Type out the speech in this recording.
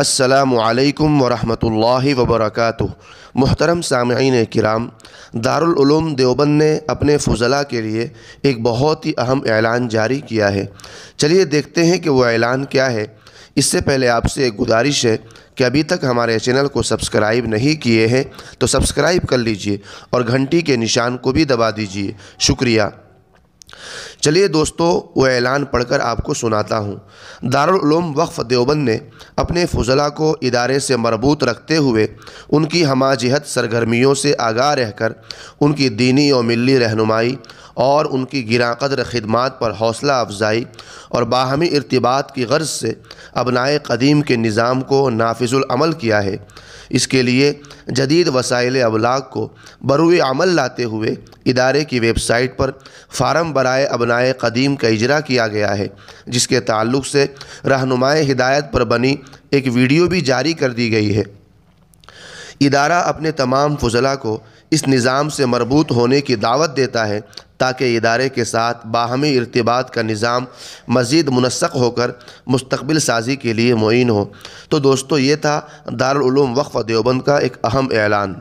السلام علیکم ورحمۃ اللہ وبرکاتہ محترم سامعین کرام دارالعلوم دیوبند نے اپنے فضلہ کے لیے ایک بہت ہی اہم اعلان جاری کیا ہے چلیے دیکھتے ہیں کہ وہ اعلان کیا ہے اس سے پہلے آپ سے ایک گزارش ہے کہ ابھی تک ہمارے چینل کو سبسکرائب نہیں کیے ہیں تو سبسکرائب کر لیجئے اور گھنٹی کے نشان کو بھی دبا دیجئے شکریہ چلیے دوستو وہ اعلان پڑھ کر آپ کو سناتا ہوں دارالعلوم وقف دیوبند نے اپنے فضلہ کو ادارے سے مربوط رکھتے ہوئے ان کی ہمہ جہت سرگرمیوں سے آگاہ رہ کر ان کی دینی و ملی رہنمائی اور ان کی گرا قدر خدمات پر حوصلہ افزائی اور باہمی ارتباط کی غرض سے ابنائے قدیم کے نظام کو نافذ العمل کیا ہے اس کے لیے جدید وسائل ابلاغ کو بروی عمل لاتے ہوئے ادارے کی ویب سائٹ پر فارم برائے ابنائے قدیم کا اجرا کیا گیا ہے جس کے تعلق سے رہنمائے ہدایت پر بنی ایک ویڈیو بھی جاری کر دی گئی ہے ادارہ اپنے تمام فضلہ کو اس نظام سے مربوط ہونے کی دعوت دیتا ہے تاکہ ادارے کے ساتھ باہمی ارتباط کا نظام مزید منسق ہو کر مستقبل سازی کے لیے معین ہو تو دوستو یہ تھا دارالعلوم وقف دیوبند کا ایک اہم اعلان